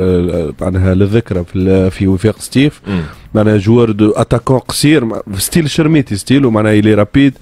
آه، معناها للذكرى في في وفاق ستيف معناها جوار دو اتاكون قصير ستيل شرميتي ستيل معناها الي رابيد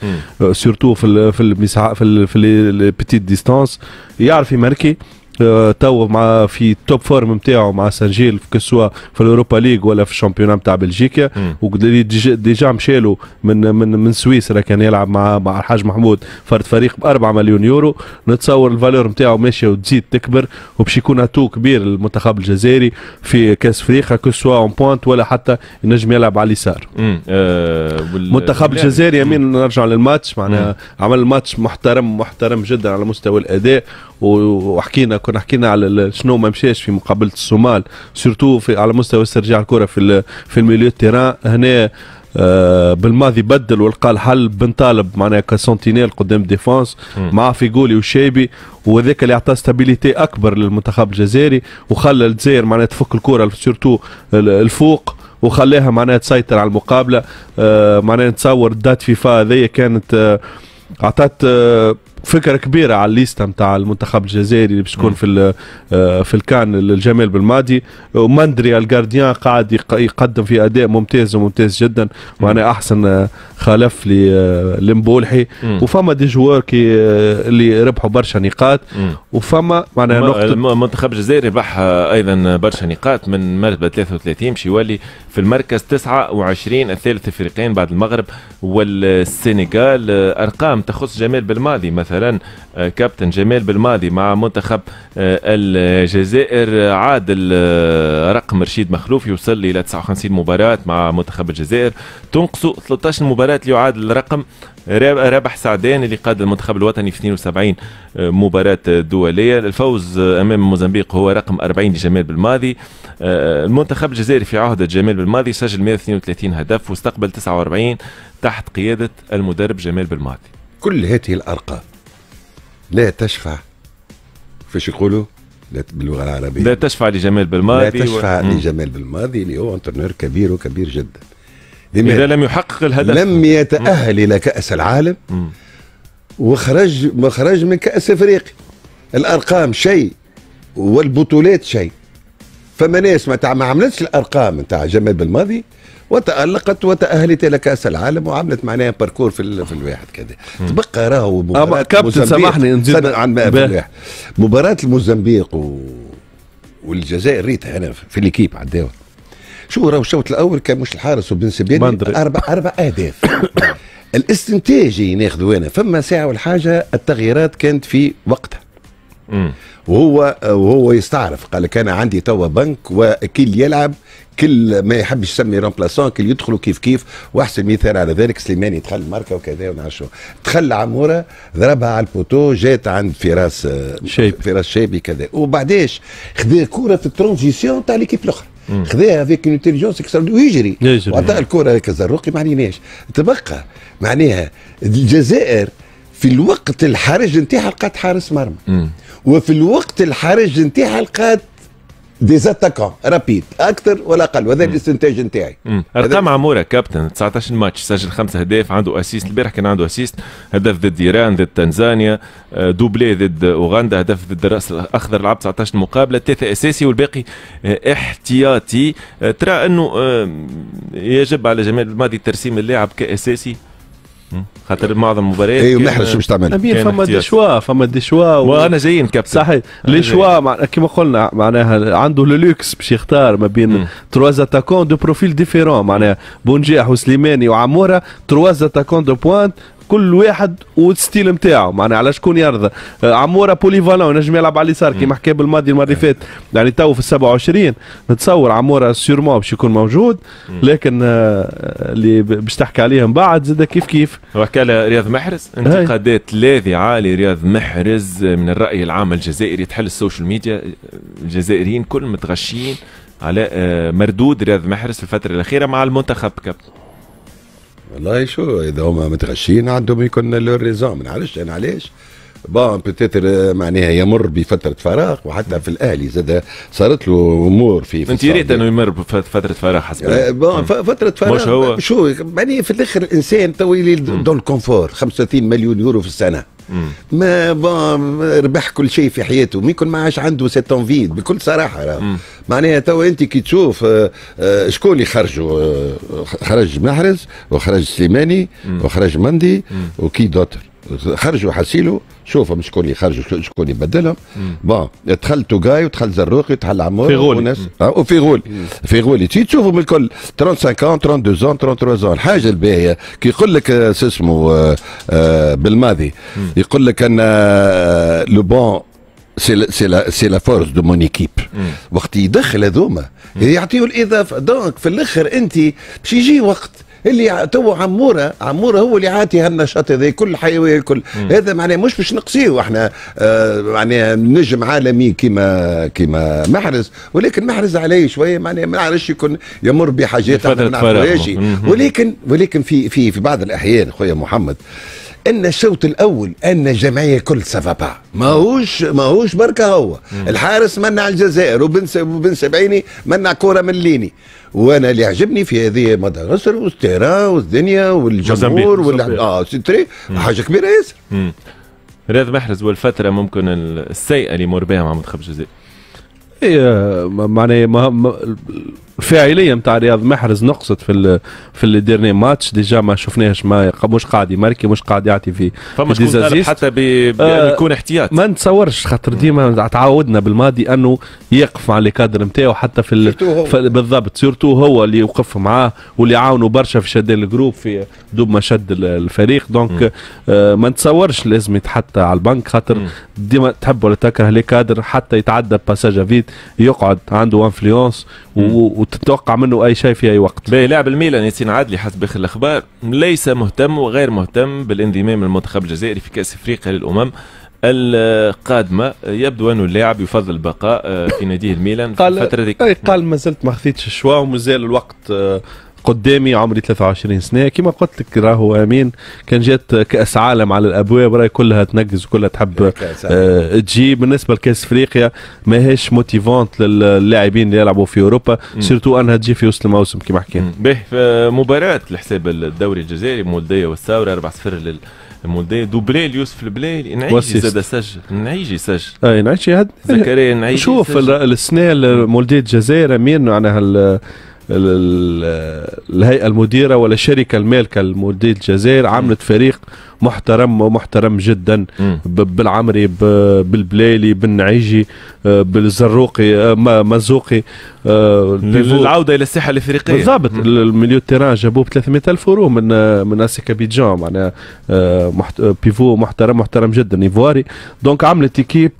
سورتو في في المساحه في, في لي بيتيت ديستانس يعرف يماركي آه، تو مع في توب فورم نتاعو مع سانجيل كسوا في الاوروبا ليج ولا في الشامبيون نتاع بلجيكا وديجا مشالو من من من سويسرا كان يلعب مع مع الحاج محمود فرد فريق ب 4 مليون يورو نتصور الفالور نتاعو ماشيه وتزيد تكبر وباش يكون اتو كبير للمنتخب الجزائري في كاس افريقيا كسوا اون بوانت ولا حتى ينجم يلعب على اليسار آه، المنتخب الجزائري يمين نرجع للماتش معناها عمل ماتش محترم محترم جدا على مستوى الاداء وحكينا كنا حكينا على شنو ما مشاش في مقابله الصومال سورتو على مستوى استرجاع الكره في في الميليو تيران هنا آه بالماضي بدل ولقى الحل بن طالب معناها كسنتينيل قدام ديفونس مع فيغولي وشيبي وذاك اللي اعطى ستابيليتي اكبر للمنتخب الجزائري وخلى الجزائر معناها تفك الكره سورتو الفوق وخلاها معناها تسيطر على المقابله آه معناها نتصور دات فيفا هذيا كانت آه اعطت آه فكره كبيره على الليسته نتاع المنتخب الجزائري اللي باش تكون في آه، في الكان الجمال بالماضي ومندري الجارديان قاعد يقدم في اداء ممتاز وممتاز جدا وانا احسن آه، خلف آه، لمبولحي وفما دي جوار كي اللي ربحوا برشا نقاط وفما معنا نقطه المنتخب الجزائري ربح ايضا برشا نقاط من مرتبه 33 باش يولي في المركز 29 الثالث افريقيا بعد المغرب والسنغال ارقام تخص جمال بالماضي مثلا مثلا آه، كابتن جمال بالماضي مع منتخب آه، الجزائر آه، عادل رقم رشيد مخلوف يوصل الى 59 مباراه مع منتخب الجزائر تنقص 13 مباراه ليعادل رقم رابح سعدان اللي قاد المنتخب الوطني في 72 مباراة دولية الفوز أمام موزمبيق هو رقم 40 لجمال بالماضي المنتخب الجزائري في عهدة جمال بالماضي سجل 132 هدف واستقبل 49 تحت قيادة المدرب جمال بالماضي كل هذه الأرقام لا تشفع فاش يقولوا باللغه العربيه لا تشفع لجمال بالماضي لا تشفع و... لجمال بالماضي اللي هو انترنور كبير وكبير جدا اذا لم يحقق الهدف لم يتاهل الى كاس العالم وخرج وخرج من كاس افريقيا الارقام شيء والبطولات شيء فما ناس ما عملتش الارقام نتاع جمال بالماضي وتالقت وتاهلت الى كاس العالم وعملت معناها باركور في في الواحد كذا تبقى راهو مباراه كابتن سامحني عن مباراه الموزمبيق و... والجزائر ريتها انا في الاكيب على شو راهو الشوط الاول كان مش الحارس وبن سبيان اربع اربع اهداف الاستنتاجي ناخذ انا فما ساعه والحاجه التغييرات كانت في وقتها وهو وهو يستعرف قال لك انا عندي توا بنك وكل يلعب كل ما يحبش يسمي رومبلاسون كل يدخلوا كيف كيف واحسن مثال على ذلك سليماني دخل الماركة وكذا ونعرف دخل عموره ضربها على البوتو جات عند فراس شيب فراس شيبي كذا وبعديش خذا كره في الترانزيسيون تاع ليكيب الاخرى خذاها فيك انتليجونس ويجري وعطاها الكره هذاك الزروقي ما عليناش تبقى معناها الجزائر في الوقت الحرج نتاعها لقات حارس مرمى وفي الوقت الحرج نتاعها لقات ديزاتاكون رابيد اكثر ولا اقل وهذا الاستنتاج نتاعي ارقام عموره كابتن 19 ماتش سجل خمسه اهداف عنده اسيست البارح كان عنده اسيست هدف ضد ايران ضد تنزانيا آه، دوبلي ضد اوغندا هدف ضد الراس الاخضر لعب 19 مقابله ثلاثه اساسي والباقي آه، احتياطي آه، ترى انه يجب على جمال الماضي ترسيم اللاعب كاساسي خاطر معظم المباريات ايوه محرز شو باش تعمل؟ فما دي شوا فما دي شوا و... وانا جايين كابتن صحيح لي شوا مع... كيما قلنا معناها عنده لو لوكس باش يختار ما بين تروا اتاكون دو بروفيل ديفيرون معناها بونجاح وسليماني وعموره تروا اتاكون دو بوانت كل واحد والستيل نتاعو معناها على شكون يرضى آه، عموره بوليفالون نجم يلعب على اليسار كيما حكى بالماضي المره اللي فات يعني تو في ال 27 نتصور عموره سيرمون باش يكون موجود لكن آه، آه، اللي باش تحكي عليه من بعد زاد كيف كيف وحكى رياض محرز انتقادات لاذعه عالي رياض محرز من الراي العام الجزائري تحل السوشيال ميديا الجزائريين كل متغشين على مردود رياض محرز في الفتره الاخيره مع المنتخب كابتن والله شو اذا هما متغشين عندهم يكون لو ريزون ما نعرفش انا علاش بون بتيتر آه، معناها يمر بفتره فراغ وحتى في الاهلي زاد صارت له امور في, في انت ريت انه يمر بفتره فراغ حسب آه، بون فتره فراغ مش هو شو يعني في الاخر الانسان تو دون الكونفور 35 مليون يورو في السنه ما ربح كل شيء في حياته ما يكون ما عادش عنده سيت انفي بكل صراحه راه معناها توا انت كي تشوف آه، آه، شكون اللي خرجوا آه، خرج محرز وخرج سليماني وخرج مندي وكي دوتر خرجوا حسيلو شوفهم شكون اللي خرجوا شكون اللي بدلهم بون دخل توغاي ودخل زروقي ودخل عمور غول وناس آه، تي تشوفوا تشوفهم الكل 35 32 33 ans الحاجه الباهيه كي يقول لك آه، شو اسمه آه، بالماضي يقول لك ان لو بون سي لا سي لا فورس دو مون ايكيب وقت يدخل هذوما يعطيه الاضافه دونك في الاخر انت باش يجي وقت اللي تو عموره عموره هو اللي عاطي هالنشاط هذا كل حيويه كل هذا معناه مش باش نقصيه احنا آه معناه نجم عالمي كيما كيما محرز ولكن محرز عليه شويه معناه ما نعرفش يكون يمر بحاجات ولكن ولكن في في في بعض الاحيان خويا محمد ان الشوط الاول ان الجمعيه كل سافا ماهوش ماهوش بركه هو مم. الحارس منع الجزائر وبن بن سبعيني منع كوره من ليني وانا اللي عجبني في هذه مدغشقر والتيران والدنيا والجمهور وال اه سيتري حاجه كبيره ياسر رياض محرز والفتره ممكن السيئه اللي مر بها مع منتخب الجزائر هي معناها الفاعلية نتاع رياض محرز نقصت في ال في الديرني ماتش ديجا ما شفناهش ما مش قاعد يماركي مش قاعد يعطي في فما شكون حتى بانه آه يعني يكون احتياط ما نتصورش خاطر ديما تعودنا بالماضي انه يقف مع لي كادر نتاعو حتى في, ال... بالضبط سيرتو هو اللي وقف معاه واللي عاونوا برشا في شد الجروب في دوب ما شد الفريق دونك آه ما نتصورش لازم يتحط على البنك خاطر ديما تحب ولا تكره لي كادر حتى يتعدى باساجا فيت يقعد عنده انفلونس و... تتوقع منه اي شيء في اي وقت باهي لاعب الميلان ياسين عادلي حسب اخر الاخبار ليس مهتم وغير مهتم بالانضمام للمنتخب الجزائري في كاس افريقيا للامم القادمة يبدو أن اللاعب يفضل البقاء آه، في ناديه الميلان في قال الفترة دي إيه، قال ما زلت ما خذيتش الشوا ومازال الوقت آه، قدامي عمري 23 سنه كما قلت لك راهو امين كان جات كاس عالم على الابواب راهي كلها تنقز وكلها تحب آه تجي بالنسبه لكاس افريقيا ماهيش موتيفونت للاعبين اللي يلعبوا في اوروبا سيرتو انها تجي في وسط الموسم كما حكينا. به مباراه لحساب الدوري الجزائري مولديه والثوره 4-0 لل مولدي دوبلي ليوسف البلاي نعيجي زاد سجل نعيجي سجل اي آه، نعيجي زكريا نعيجي شوف السنه مولديه الجزائر امين معناها الهيئه المديره ولا الشركه المالكه لمدير الجزائر عملت فريق محترم محترم جدا بالعمري بالبلايلي بالنعيجي آه، بالزروقي آه، مزوقي آه، للعوده الى الساحه الافريقيه بالضبط المليو تيران جابوه ب 300 الف يورو من من اسيكا بيجان معناها بيفو محترم محترم جدا ايفواري دونك عملت ايكيب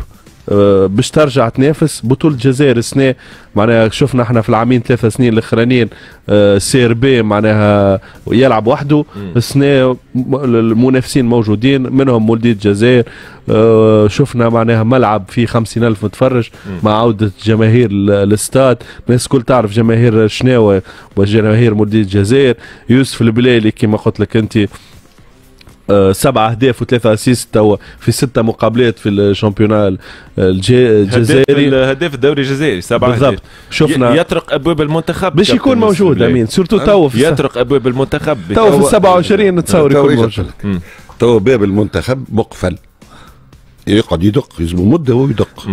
آه، باش ترجع تنافس بطوله الجزائر السنه معناها شفنا احنا في العامين ثلاثة سنين الاخرانيين آه، سير بي معناها يلعب وحده السنه المنافسين موجودين منهم مولدية الجزائر آه، شفنا معناها ملعب فيه خمسين ألف متفرج مع عودة جماهير الاستاد الناس كل تعرف جماهير شناوة وجماهير مولدية الجزائر يوسف البلاي اللي كما قلت لك انت آه، سبعة اهداف وثلاثة اسيست توا في ستة مقابلات في الشامبيونال آه، الجزائري هداف الدوري الجزائري سبعة بالضبط شفنا يطرق ابواب المنتخب باش يكون موجود امين سورتو تو يطرق ابواب المنتخب تو في 27 نتصور يكون موجود تو باب المنتخب مقفل يقعد يدق يلزمه مده ويدق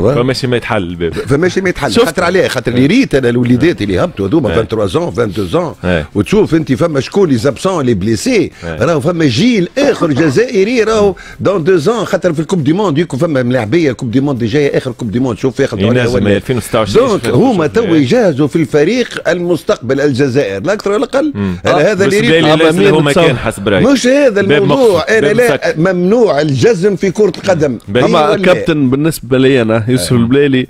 فماشي ما يتحل الباب فماشي ما يتحل خاطر عليه خاطر اللي ريت انا الوليدات اللي هبطوا هذوما 23 زون 22 زون وتشوف انت فما شكون لي زابسون لي بليسي إيه. راهو فما جيل اخر جزائري راهو دون دو زون خاطر في الكوب دي موند يكون فما ملاعبيه كوب دي موند جايه اخر كوب دي موند شوف ياخذوا عليها ولا 2016 دونك هما تو يجهزوا في الفريق المستقبل الجزائر لا اكثر ولا اقل آه، هذا اللي ريت هما كان حسب رايي مش هذا الموضوع انا لا ممنوع الجزم في كره القدم اما كابتن بالنسبه لي انا يوسف أيوة. البلالي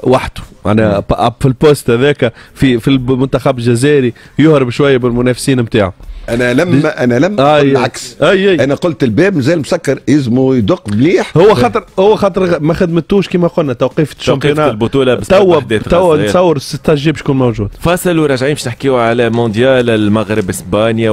وحده انا في البوست هذاك في في المنتخب الجزائري يهرب شويه بالمنافسين نتاعه انا لما انا لما آي العكس آي آي انا قلت الباب مازال مسكر يزمو يدق مليح هو خاطر هو خاطر ما خدمتوش كما قلنا توقيف توقيف البطوله تو تو نتصور 16 جيب شكون موجود فاصل وراجعين باش نحكيو على مونديال المغرب اسبانيا